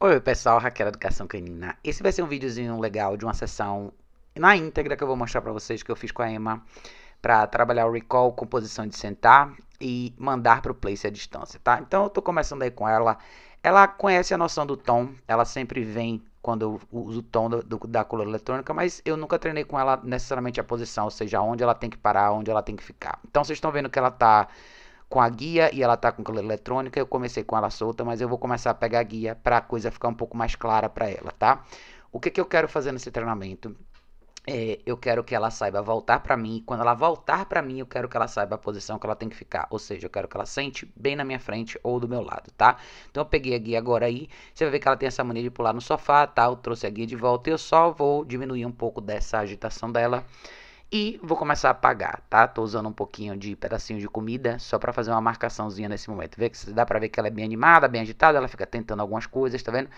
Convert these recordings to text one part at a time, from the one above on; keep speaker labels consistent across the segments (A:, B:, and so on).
A: Oi pessoal, Raquel Educação Canina. Esse vai ser um videozinho legal de uma sessão na íntegra que eu vou mostrar para vocês que eu fiz com a Emma para trabalhar o recall, composição de sentar e mandar para o place à distância, tá? Então eu tô começando aí com ela. Ela conhece a noção do tom, ela sempre vem quando eu uso o tom do, do, da coluna eletrônica, mas eu nunca treinei com ela necessariamente a posição, ou seja, onde ela tem que parar, onde ela tem que ficar. Então vocês estão vendo que ela tá com a guia e ela tá com coleira eletrônica. Eu comecei com ela solta, mas eu vou começar a pegar a guia para a coisa ficar um pouco mais clara para ela, tá? O que, que eu quero fazer nesse treinamento? É, eu quero que ela saiba voltar para mim. Quando ela voltar para mim, eu quero que ela saiba a posição que ela tem que ficar. Ou seja, eu quero que ela sente bem na minha frente ou do meu lado, tá? Então eu peguei a guia agora aí. Você vai ver que ela tem essa mania de pular no sofá, tá? Eu trouxe a guia de volta e eu só vou diminuir um pouco dessa agitação dela e vou começar a apagar, tá? Tô usando um pouquinho de pedacinho de comida só para fazer uma marcaçãozinha nesse momento. Vê que dá para ver que ela é bem animada, bem agitada, ela fica tentando algumas coisas, tá vendo?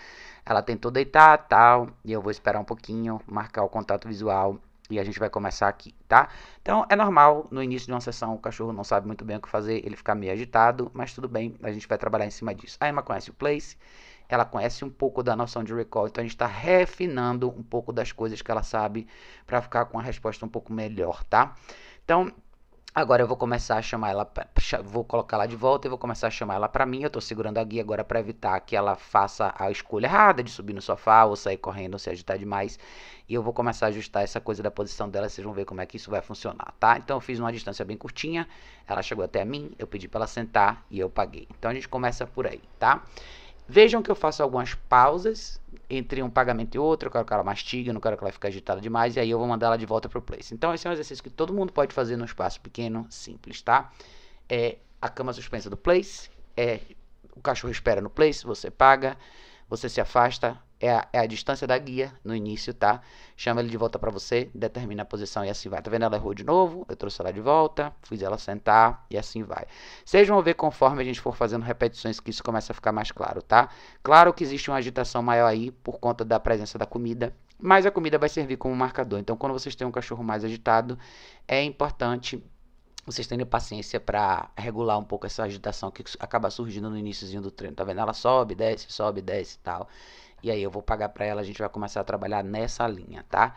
A: Ela tentou deitar, tal, e eu vou esperar um pouquinho, marcar o contato visual e a gente vai começar aqui, tá? Então é normal no início de uma sessão o cachorro não sabe muito bem o que fazer, ele fica meio agitado, mas tudo bem, a gente vai trabalhar em cima disso. A Emma conhece o place ela conhece um pouco da noção de recall, então a gente está refinando um pouco das coisas que ela sabe para ficar com a resposta um pouco melhor, tá? Então, Agora eu vou começar a chamar ela, vou colocar ela de volta e vou começar a chamar ela para mim. Eu estou segurando a guia agora para evitar que ela faça a escolha errada de subir no sofá ou sair correndo ou se agitar demais. E eu vou começar a ajustar essa coisa da posição dela, vocês vão ver como é que isso vai funcionar, tá? Então eu fiz uma distância bem curtinha, ela chegou até mim, eu pedi para ela sentar e eu paguei. Então a gente começa por aí, tá? Vejam que eu faço algumas pausas entre um pagamento e outro. Eu quero que ela mastigue, não quero que ela fique agitada demais. E aí eu vou mandar ela de volta para o place. Então esse é um exercício que todo mundo pode fazer num espaço pequeno, simples, tá? É a cama suspensa do place. É o cachorro espera no place, você paga, você se afasta, é a, é a distância da guia no início, tá? Chama ele de volta para você, determina a posição e assim vai. Tá vendo? Ela errou de novo, eu trouxe ela de volta, fiz ela sentar e assim vai. Vocês vão ver conforme a gente for fazendo repetições que isso começa a ficar mais claro, tá? Claro que existe uma agitação maior aí por conta da presença da comida, mas a comida vai servir como marcador. Então, quando vocês têm um cachorro mais agitado, é importante vocês terem paciência para regular um pouco essa agitação que acaba surgindo no iníciozinho do treino, tá vendo? Ela sobe, desce, sobe, desce e tal. E aí eu vou pagar para ela, a gente vai começar a trabalhar nessa linha, tá?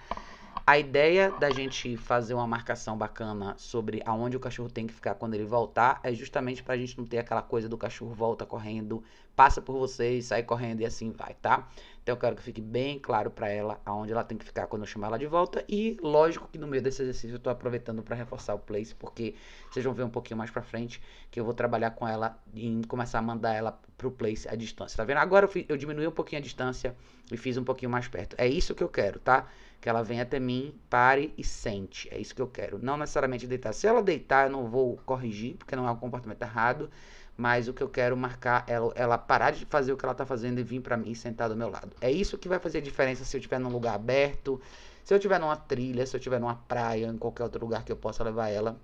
A: A ideia da gente fazer uma marcação bacana sobre aonde o cachorro tem que ficar quando ele voltar é justamente para a gente não ter aquela coisa do cachorro volta correndo, passa por vocês, sai correndo e assim vai, tá? Então eu quero que fique bem claro para ela aonde ela tem que ficar quando eu chamar ela de volta. E lógico que no meio desse exercício eu estou aproveitando para reforçar o place, porque vocês vão ver um pouquinho mais para frente que eu vou trabalhar com ela e começar a mandar ela pro place à distância. Tá vendo? Agora eu, fiz, eu diminui um pouquinho a distância e fiz um pouquinho mais perto. É isso que eu quero, tá? Que ela venha até mim, pare e sente. É isso que eu quero. Não necessariamente deitar. Se ela deitar, eu não vou corrigir, porque não é um comportamento errado mas o que eu quero marcar é ela parar de fazer o que ela está fazendo e vir para mim sentar do meu lado. É isso que vai fazer a diferença se eu estiver num lugar aberto, se eu estiver numa trilha, se eu estiver numa praia, em qualquer outro lugar que eu possa levar ela.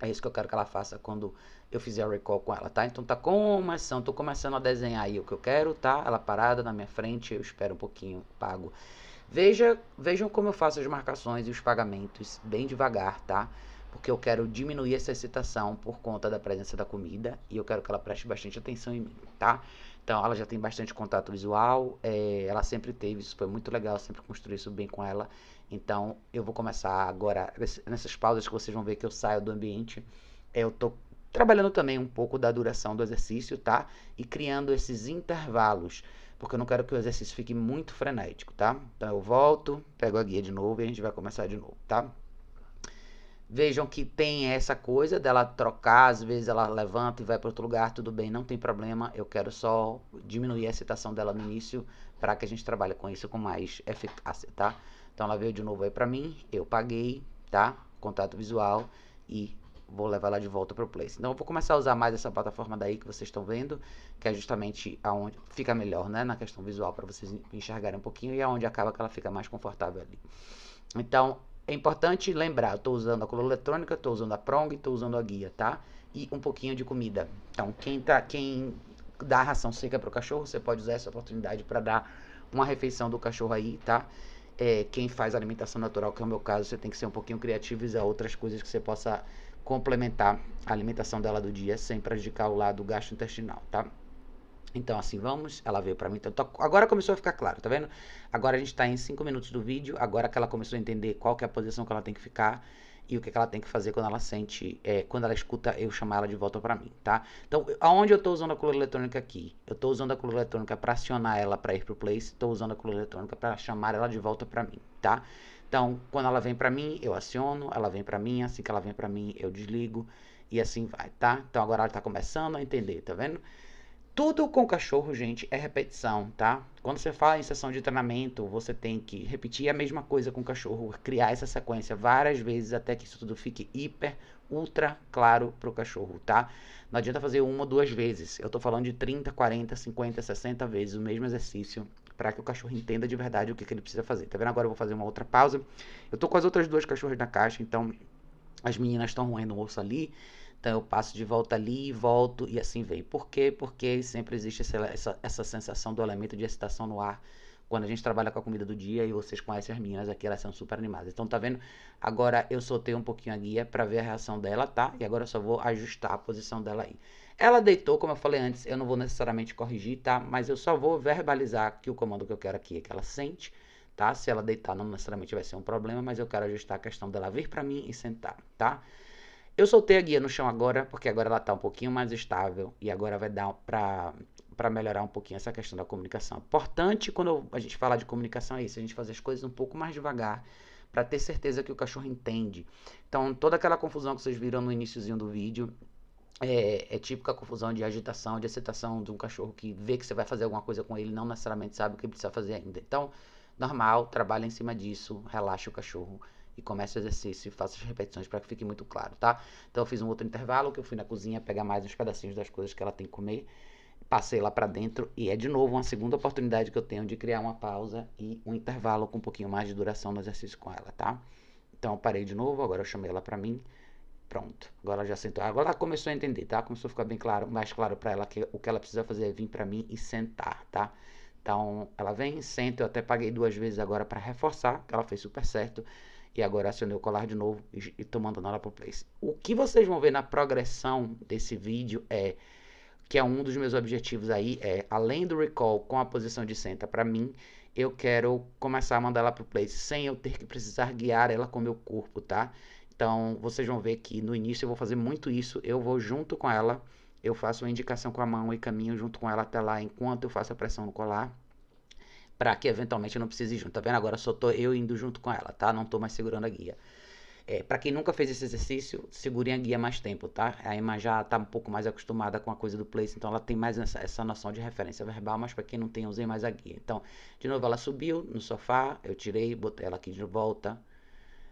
A: É isso que eu quero que ela faça quando eu fizer o recall com ela, tá? Então tá começando, tô começando a desenhar aí o que eu quero, tá? Ela parada na minha frente, eu espero um pouquinho, pago. Veja, vejam como eu faço as marcações e os pagamentos bem devagar, tá? porque eu quero diminuir essa excitação por conta da presença da comida e eu quero que ela preste bastante atenção em mim, tá? Então ela já tem bastante contato visual, é, ela sempre teve, isso foi muito legal, sempre construí isso bem com ela. Então eu vou começar agora, nessas pausas que vocês vão ver que eu saio do ambiente, eu tô trabalhando também um pouco da duração do exercício, tá? E criando esses intervalos, porque eu não quero que o exercício fique muito frenético, tá? Então eu volto, pego a guia de novo e a gente vai começar de novo, tá? Vejam que tem essa coisa dela trocar, às vezes ela levanta e vai para outro lugar, tudo bem, não tem problema. Eu quero só diminuir a excitação dela no início para que a gente trabalhe com isso com mais eficácia, tá? Então ela veio de novo aí para mim, eu paguei, tá? Contato visual e vou levar ela de volta para o Place. Então eu vou começar a usar mais essa plataforma daí que vocês estão vendo, que é justamente aonde fica melhor, né, na questão visual para vocês enxergarem um pouquinho e aonde é acaba que ela fica mais confortável ali. Então, é importante lembrar, eu estou usando a coluna eletrônica, estou usando a prong, estou usando a guia, tá? E um pouquinho de comida. Então, quem, tá, quem dá ração seca para o cachorro, você pode usar essa oportunidade para dar uma refeição do cachorro aí, tá? É, quem faz alimentação natural, que é o meu caso, você tem que ser um pouquinho criativo e usar outras coisas que você possa complementar a alimentação dela do dia sem prejudicar o lado gastrointestinal, tá? Então, assim, vamos. Ela veio para mim. Então, agora começou a ficar claro, tá vendo? Agora a gente tá em 5 minutos do vídeo. Agora que ela começou a entender qual que é a posição que ela tem que ficar e o que, que ela tem que fazer quando ela sente, é, quando ela escuta eu chamar ela de volta para mim, tá? Então, aonde eu tô usando a coluna eletrônica aqui? Eu tô usando a coluna eletrônica para acionar ela para ir pro place, tô usando a coluna eletrônica para chamar ela de volta para mim, tá? Então, quando ela vem para mim, eu aciono, ela vem para mim, assim que ela vem para mim, eu desligo e assim vai, tá? Então agora ela tá começando a entender, tá vendo? Tudo com cachorro, gente, é repetição, tá? Quando você fala em sessão de treinamento, você tem que repetir a mesma coisa com o cachorro, criar essa sequência várias vezes até que isso tudo fique hiper, ultra claro pro cachorro, tá? Não adianta fazer uma ou duas vezes. Eu tô falando de 30, 40, 50, 60 vezes o mesmo exercício para que o cachorro entenda de verdade o que, que ele precisa fazer. Tá vendo? Agora eu vou fazer uma outra pausa. Eu tô com as outras duas cachorras na caixa, então as meninas estão roendo o osso ali. Então eu passo de volta ali e volto e assim vem. Por quê? Porque sempre existe essa, essa, essa sensação do elemento de excitação no ar quando a gente trabalha com a comida do dia e vocês conhecem as meninas aqui, elas são super animadas. Então, tá vendo? Agora eu soltei um pouquinho a guia para ver a reação dela, tá? E agora eu só vou ajustar a posição dela aí. Ela deitou, como eu falei antes, eu não vou necessariamente corrigir, tá? Mas eu só vou verbalizar que o comando que eu quero aqui é que ela sente, tá? Se ela deitar, não necessariamente vai ser um problema, mas eu quero ajustar a questão dela vir para mim e sentar, tá? Eu soltei a guia no chão agora, porque agora ela tá um pouquinho mais estável e agora vai dar pra, pra melhorar um pouquinho essa questão da comunicação. Importante quando a gente fala de comunicação é isso, a gente fazer as coisas um pouco mais devagar para ter certeza que o cachorro entende. Então, toda aquela confusão que vocês viram no iníciozinho do vídeo, é, é típica confusão de agitação, de excitação de um cachorro que vê que você vai fazer alguma coisa com ele, não necessariamente sabe o que precisa fazer ainda. Então, normal, trabalha em cima disso, relaxa o cachorro e comece o exercício e faça as repetições para que fique muito claro, tá? Então eu fiz um outro intervalo que eu fui na cozinha pegar mais uns pedacinhos das coisas que ela tem que comer, passei lá para dentro e é de novo uma segunda oportunidade que eu tenho de criar uma pausa e um intervalo com um pouquinho mais de duração no exercício com ela, tá? Então eu parei de novo, agora eu chamei ela para mim. Pronto, agora ela já sentou. Agora ela começou a entender, tá? Começou a ficar bem claro, mais claro para ela que o que ela precisa fazer é vir para mim e sentar, tá? Então, ela vem, senta, eu até paguei duas vezes agora para reforçar, que ela fez super certo. E agora acionei o colar de novo e estou mandando ela o place. O que vocês vão ver na progressão desse vídeo é que é um dos meus objetivos aí, é além do recall com a posição de senta para mim, eu quero começar a mandar ela para o place sem eu ter que precisar guiar ela com meu corpo, tá? Então, vocês vão ver que no início eu vou fazer muito isso, eu vou junto com ela, eu faço uma indicação com a mão e caminho junto com ela até lá enquanto eu faço a pressão no colar para que eventualmente eu não precise ir junto. Tá vendo? Agora só tô eu indo junto com ela, tá? Não tô mais segurando a guia. É, para quem nunca fez esse exercício, segurem a guia mais tempo, tá? A Emma já tá um pouco mais acostumada com a coisa do place, então ela tem mais essa, essa noção de referência verbal, mas para quem não tem, usei mais a guia. Então, de novo, ela subiu no sofá, eu tirei, botei ela aqui de volta,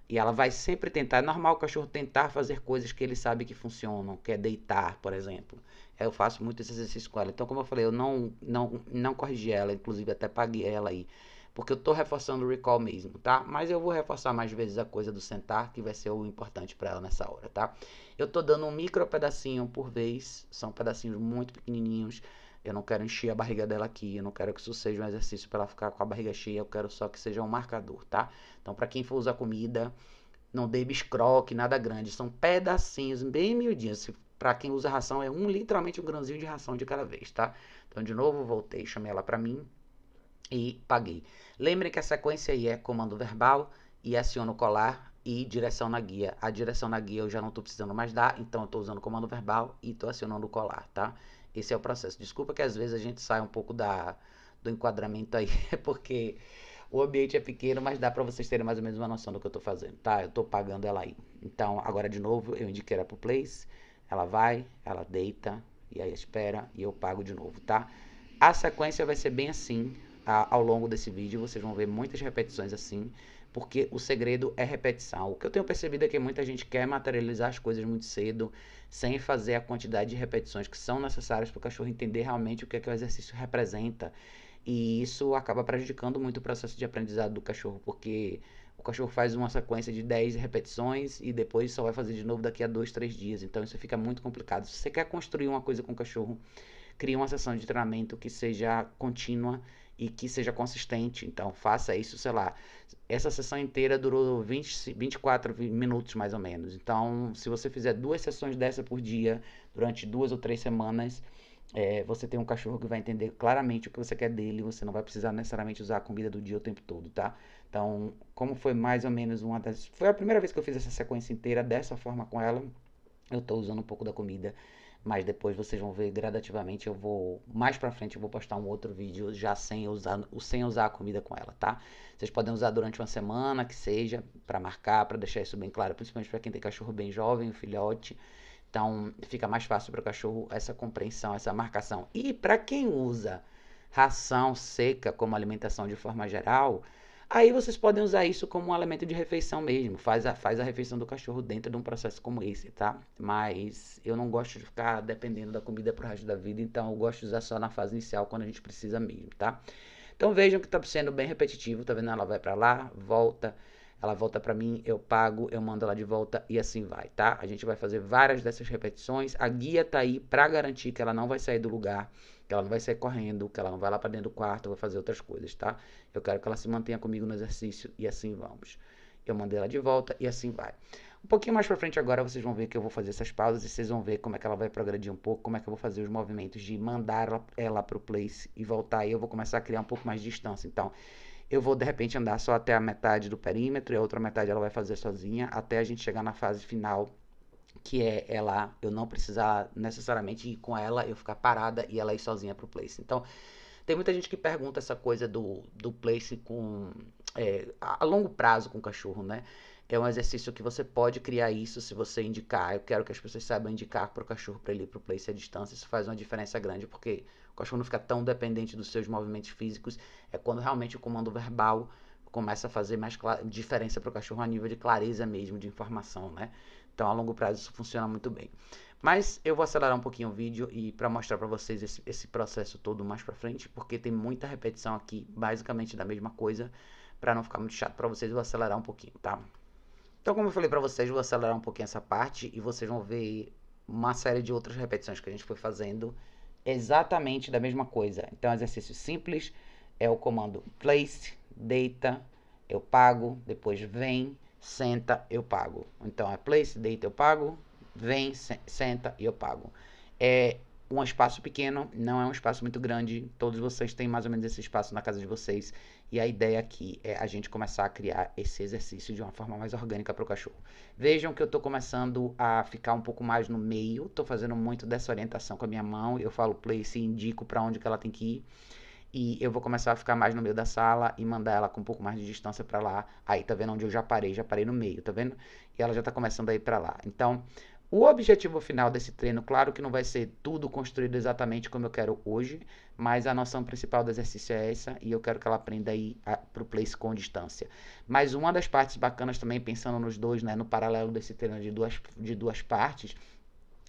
A: e ela vai sempre tentar, é normal o cachorro tentar fazer coisas que ele sabe que funcionam, que é deitar, por exemplo. Eu faço muito esse exercício com ela. Então, como eu falei, eu não, não, não corrigi ela, inclusive até paguei ela aí. Porque eu tô reforçando o recall mesmo, tá? Mas eu vou reforçar mais vezes a coisa do sentar, que vai ser o importante para ela nessa hora, tá? Eu tô dando um micro pedacinho por vez, são pedacinhos muito pequenininhos eu não quero encher a barriga dela aqui, eu não quero que isso seja um exercício para ela ficar com a barriga cheia, eu quero só que seja um marcador, tá? Então, para quem for usar comida, não dê biscroque, nada grande, são pedacinhos bem miudinhos. Para quem usa ração, é um literalmente um grãozinho de ração de cada vez, tá? Então, de novo, voltei, chamei ela para mim e paguei. Lembre que a sequência aí é comando verbal e aciono colar e direção na guia. A direção na guia eu já não estou precisando mais dar, então eu estou usando comando verbal e estou acionando o colar, tá? Esse é o processo. Desculpa que às vezes a gente sai um pouco da, do enquadramento aí, é porque o ambiente é pequeno, mas dá para vocês terem mais ou menos uma noção do que eu estou fazendo, tá? Eu estou pagando ela aí. Então, agora de novo, eu indiquei ela pro place, ela vai, ela deita, e aí espera, e eu pago de novo, tá? A sequência vai ser bem assim, ao longo desse vídeo, vocês vão ver muitas repetições assim porque o segredo é repetição. O que eu tenho percebido é que muita gente quer materializar as coisas muito cedo, sem fazer a quantidade de repetições que são necessárias para o cachorro entender realmente o que, é que o exercício representa. E isso acaba prejudicando muito o processo de aprendizado do cachorro, porque o cachorro faz uma sequência de 10 repetições e depois só vai fazer de novo daqui a 2, 3 dias. Então isso fica muito complicado. Se você quer construir uma coisa com o cachorro, crie uma sessão de treinamento que seja contínua e que seja consistente. Então, faça isso, sei lá. Essa sessão inteira durou 20, 24 minutos, mais ou menos. Então, se você fizer duas sessões dessa por dia, durante duas ou três semanas, é, você tem um cachorro que vai entender claramente o que você quer dele. Você não vai precisar necessariamente usar a comida do dia o tempo todo, tá? Então, como foi mais ou menos uma das. Foi a primeira vez que eu fiz essa sequência inteira dessa forma com ela. Eu estou usando um pouco da comida mas depois vocês vão ver gradativamente. Eu vou. Mais pra frente eu vou postar um outro vídeo já sem usar, sem usar a comida com ela, tá? Vocês podem usar durante uma semana, que seja, para marcar, para deixar isso bem claro, principalmente para quem tem cachorro bem jovem, filhote. Então fica mais fácil para o cachorro essa compreensão, essa marcação. E para quem usa ração seca como alimentação de forma geral, Aí vocês podem usar isso como um elemento de refeição mesmo. Faz a, faz a refeição do cachorro dentro de um processo como esse, tá? Mas eu não gosto de ficar dependendo da comida pro resto da vida, então eu gosto de usar só na fase inicial, quando a gente precisa mesmo, tá? Então vejam que tá sendo bem repetitivo, tá vendo? Ela vai para lá, volta, ela volta para mim, eu pago, eu mando ela de volta e assim vai, tá? A gente vai fazer várias dessas repetições. A guia tá aí para garantir que ela não vai sair do lugar que ela não vai sair correndo, que ela não vai lá para dentro do quarto, vai fazer outras coisas, tá? Eu quero que ela se mantenha comigo no exercício e assim vamos. Eu mandei ela de volta e assim vai. Um pouquinho mais para frente agora vocês vão ver que eu vou fazer essas pausas e vocês vão ver como é que ela vai progredir um pouco, como é que eu vou fazer os movimentos de mandar ela para o place e voltar. E eu vou começar a criar um pouco mais de distância. Então, eu vou de repente andar só até a metade do perímetro e a outra metade ela vai fazer sozinha até a gente chegar na fase final que é ela eu não precisar necessariamente ir com ela, eu ficar parada e ela ir sozinha pro place. Então, tem muita gente que pergunta essa coisa do, do place com é, a longo prazo com o cachorro, né? É um exercício que você pode criar isso se você indicar. Eu quero que as pessoas saibam indicar para o cachorro para ele ir para o place à distância. Isso faz uma diferença grande, porque o cachorro não fica tão dependente dos seus movimentos físicos. É quando realmente o comando verbal começa a fazer mais diferença para o cachorro a nível de clareza mesmo de informação, né? Então, a longo prazo, isso funciona muito bem. Mas eu vou acelerar um pouquinho o vídeo e para mostrar para vocês esse, esse, processo todo mais para frente, porque tem muita repetição aqui, basicamente da mesma coisa, para não ficar muito chato para vocês, eu vou acelerar um pouquinho, tá? Então, como eu falei para vocês, eu vou acelerar um pouquinho essa parte e vocês vão ver uma série de outras repetições que a gente foi fazendo exatamente da mesma coisa. Então, exercício simples é o comando place, deita, eu pago, depois vem, senta, eu pago. Então é place, deita, eu pago. Vem, senta e eu pago. É um espaço pequeno, não é um espaço muito grande. Todos vocês têm mais ou menos esse espaço na casa de vocês. E a ideia aqui é a gente começar a criar esse exercício de uma forma mais orgânica para o cachorro. Vejam que eu estou começando a ficar um pouco mais no meio. Estou fazendo muito dessa orientação com a minha mão. Eu falo place e indico para onde que ela tem que ir e eu vou começar a ficar mais no meio da sala e mandar ela com um pouco mais de distância para lá. Aí tá vendo onde eu já parei, já parei no meio, tá vendo? E ela já tá começando a ir para lá. Então, o objetivo final desse treino, claro que não vai ser tudo construído exatamente como eu quero hoje, mas a noção principal do exercício é essa e eu quero que ela aprenda aí para o place com distância. Mas uma das partes bacanas também, pensando nos dois, né, no paralelo desse treino de duas, de duas partes,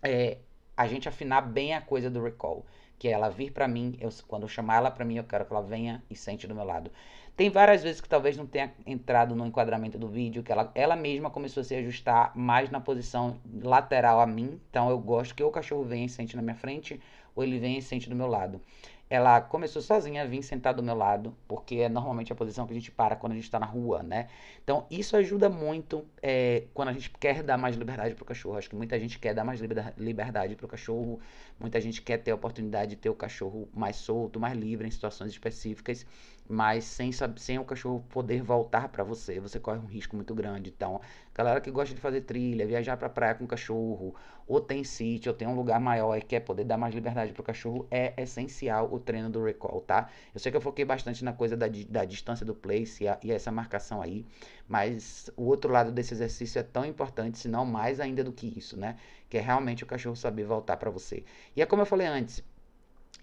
A: é a gente afinar bem a coisa do recall que é ela vir para mim, eu, quando eu chamar ela para mim, eu quero que ela venha e sente do meu lado. Tem várias vezes que talvez não tenha entrado no enquadramento do vídeo, que ela, ela mesma começou a se ajustar mais na posição lateral a mim, então eu gosto que o cachorro venha e sente na minha frente, ou ele venha e sente do meu lado ela começou sozinha a vir sentar do meu lado, porque é normalmente a posição que a gente para quando a gente está na rua, né? Então, isso ajuda muito é, quando a gente quer dar mais liberdade para o cachorro. Acho que muita gente quer dar mais liberdade para o cachorro, muita gente quer ter a oportunidade de ter o cachorro mais solto, mais livre em situações específicas mas sem, sem o cachorro poder voltar para você, você corre um risco muito grande. Então, galera que gosta de fazer trilha, viajar para praia com cachorro, ou tem sítio, ou tem um lugar maior e quer poder dar mais liberdade para o cachorro, é essencial o treino do recall, tá? Eu sei que eu foquei bastante na coisa da, da distância do place e, a, e essa marcação aí, mas o outro lado desse exercício é tão importante, se não mais ainda do que isso, né? Que é realmente o cachorro saber voltar para você. E é como eu falei antes,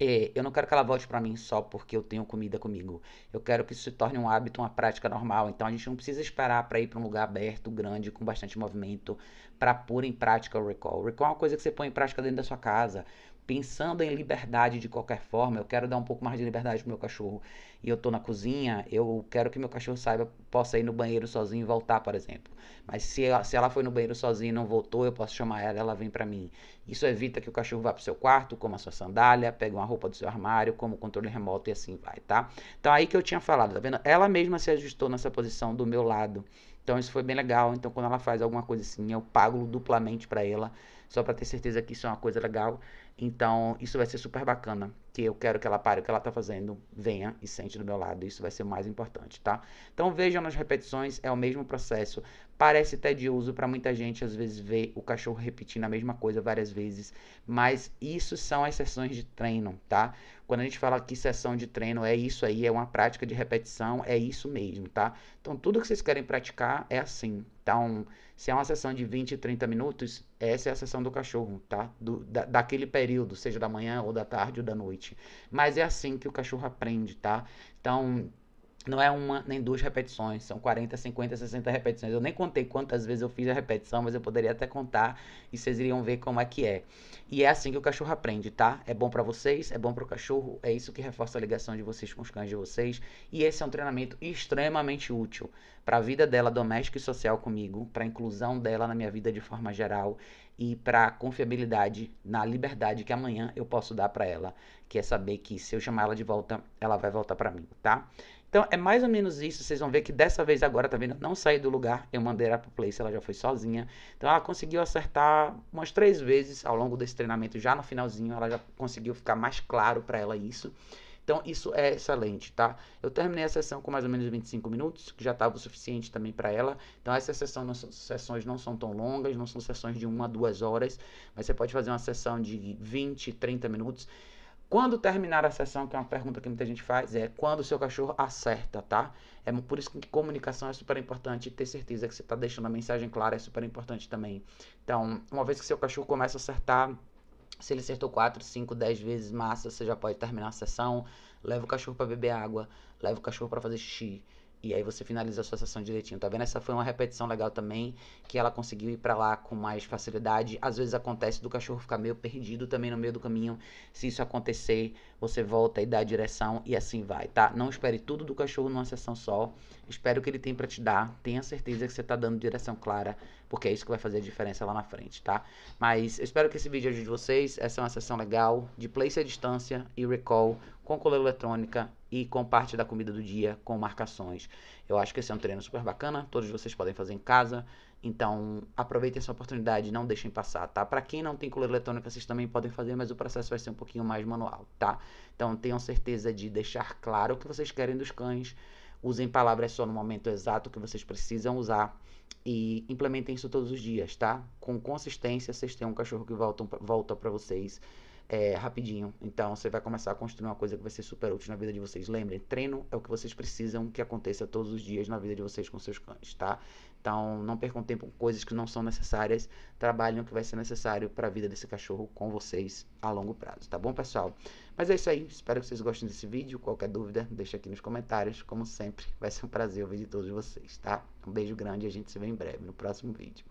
A: é, eu não quero que ela volte para mim só porque eu tenho comida comigo. Eu quero que isso se torne um hábito, uma prática normal. Então a gente não precisa esperar para ir para um lugar aberto, grande, com bastante movimento, para pôr em prática o recall. O recall é uma coisa que você põe em prática dentro da sua casa pensando em liberdade de qualquer forma, eu quero dar um pouco mais de liberdade pro meu cachorro. E eu tô na cozinha, eu quero que meu cachorro saiba, possa ir no banheiro sozinho e voltar, por exemplo. Mas se ela, se ela foi no banheiro sozinha e não voltou, eu posso chamar ela, ela vem para mim. Isso evita que o cachorro vá pro seu quarto, coma sua sandália, pegue uma roupa do seu armário, coma o controle remoto e assim vai, tá? Então aí que eu tinha falado, tá vendo? Ela mesma se ajustou nessa posição do meu lado. Então isso foi bem legal. Então quando ela faz alguma coisa assim, eu pago duplamente para ela, só para ter certeza que isso é uma coisa legal. Então, isso vai ser super bacana que eu quero que ela pare o que ela está fazendo, venha e sente do meu lado. Isso vai ser o mais importante, tá? Então vejam nas repetições, é o mesmo processo. Parece tedioso para muita gente, às vezes, ver o cachorro repetindo a mesma coisa várias vezes, mas isso são as sessões de treino, tá? Quando a gente fala que sessão de treino é isso aí, é uma prática de repetição, é isso mesmo, tá? Então tudo que vocês querem praticar é assim. Então, se é uma sessão de 20, 30 minutos, essa é a sessão do cachorro, tá? Do, da, daquele período, seja da manhã ou da tarde ou da noite. Mas é assim que o cachorro aprende, tá? Então, não é uma nem duas repetições, são 40, 50, 60 repetições. Eu nem contei quantas vezes eu fiz a repetição, mas eu poderia até contar e vocês iriam ver como é que é. E é assim que o cachorro aprende, tá? É bom para vocês, é bom para o cachorro, é isso que reforça a ligação de vocês com os cães de vocês. E esse é um treinamento extremamente útil para a vida dela doméstica e social comigo, para a inclusão dela na minha vida de forma geral e para a confiabilidade na liberdade que amanhã eu posso dar para ela, que é saber que se eu chamar ela de volta, ela vai voltar para mim, tá? Então é mais ou menos isso. Vocês vão ver que dessa vez agora, tá vendo? Não saí do lugar, eu mandei ela pro place, ela já foi sozinha. Então ela conseguiu acertar umas três vezes ao longo desse treinamento, já no finalzinho, ela já conseguiu ficar mais claro para ela isso. Então, isso é excelente, tá? Eu terminei a sessão com mais ou menos 25 minutos, que já estava o suficiente também para ela. Então, essas sessões não, são, sessões não são tão longas, não são sessões de uma a duas horas, mas você pode fazer uma sessão de 20, 30 minutos. Quando terminar a sessão, que é uma pergunta que muita gente faz, é quando o seu cachorro acerta, tá? É por isso que comunicação é super importante, ter certeza que você está deixando a mensagem clara é super importante também. Então, uma vez que seu cachorro começa a acertar, se ele acertou 4, 5, 10 vezes massa, você já pode terminar a sessão. Leva o cachorro para beber água, leva o cachorro para fazer xixi, e aí você finaliza a sua sessão direitinho, tá vendo? Essa foi uma repetição legal também, que ela conseguiu ir para lá com mais facilidade. Às vezes acontece do cachorro ficar meio perdido também no meio do caminho. Se isso acontecer, você volta e dá a direção e assim vai, tá? Não espere tudo do cachorro numa sessão só. Espero que ele tenha para te dar. Tenha certeza que você tá dando direção clara, porque é isso que vai fazer a diferença lá na frente, tá? Mas eu espero que esse vídeo ajude vocês. Essa é uma sessão legal de place à distância e recall com coleira eletrônica e com parte da comida do dia, com marcações. Eu acho que esse é um treino super bacana, todos vocês podem fazer em casa. Então, aproveitem essa oportunidade, não deixem passar, tá? Para quem não tem coleira eletrônica, vocês também podem fazer, mas o processo vai ser um pouquinho mais manual, tá? Então, tenham certeza de deixar claro o que vocês querem dos cães, usem palavras só no momento exato que vocês precisam usar e implementem isso todos os dias, tá? Com consistência, vocês têm um cachorro que volta, volta para vocês é, rapidinho. Então você vai começar a construir uma coisa que vai ser super útil na vida de vocês. Lembrem, treino é o que vocês precisam que aconteça todos os dias na vida de vocês com seus cães, tá? Então não percam tempo com coisas que não são necessárias. Trabalhem o que vai ser necessário para a vida desse cachorro com vocês a longo prazo, tá bom, pessoal? Mas é isso aí. Espero que vocês gostem desse vídeo. Qualquer dúvida, deixa aqui nos comentários. Como sempre, vai ser um prazer ouvir de todos vocês, tá? Um beijo grande e a gente se vê em breve no próximo vídeo.